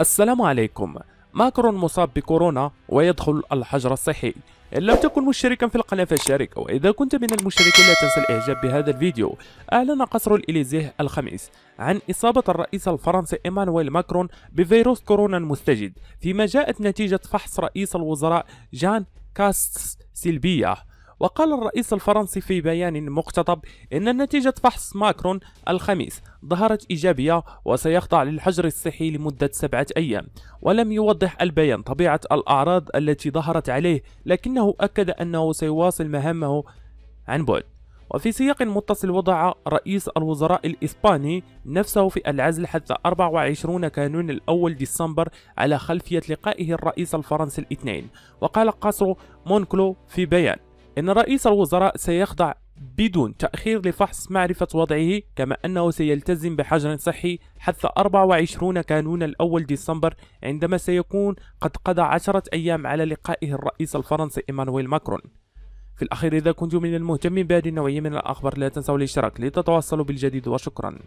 السلام عليكم ماكرون مصاب بكورونا ويدخل الحجر الصحي إن لم تكن مشتركا في القناة فاشترك وإذا كنت من المشتركين لا تنسى الإعجاب بهذا الفيديو أعلن قصر الإليزيه الخميس عن إصابة الرئيس الفرنسي إيمانويل ماكرون بفيروس كورونا المستجد فيما جاءت نتيجة فحص رئيس الوزراء جان كاستس سلبية وقال الرئيس الفرنسي في بيان مقتطب إن نتيجة فحص ماكرون الخميس ظهرت إيجابية وسيخضع للحجر الصحي لمدة سبعة أيام ولم يوضح البيان طبيعة الأعراض التي ظهرت عليه لكنه أكد أنه سيواصل مهامه عن بعد وفي سياق متصل وضع رئيس الوزراء الإسباني نفسه في العزل حتى 24 كانون الأول ديسمبر على خلفية لقائه الرئيس الفرنسي الاثنين وقال قصر مونكلو في بيان إن رئيس الوزراء سيخضع بدون تأخير لفحص معرفة وضعه كما أنه سيلتزم بحجر صحي حتى 24 كانون الأول ديسمبر عندما سيكون قد قضى عشرة أيام على لقائه الرئيس الفرنسي إيمانويل ماكرون في الأخير إذا كنتم من المهتمين بهذه النوعية من الأخبار لا تنسوا الاشتراك لتتواصلوا بالجديد وشكرا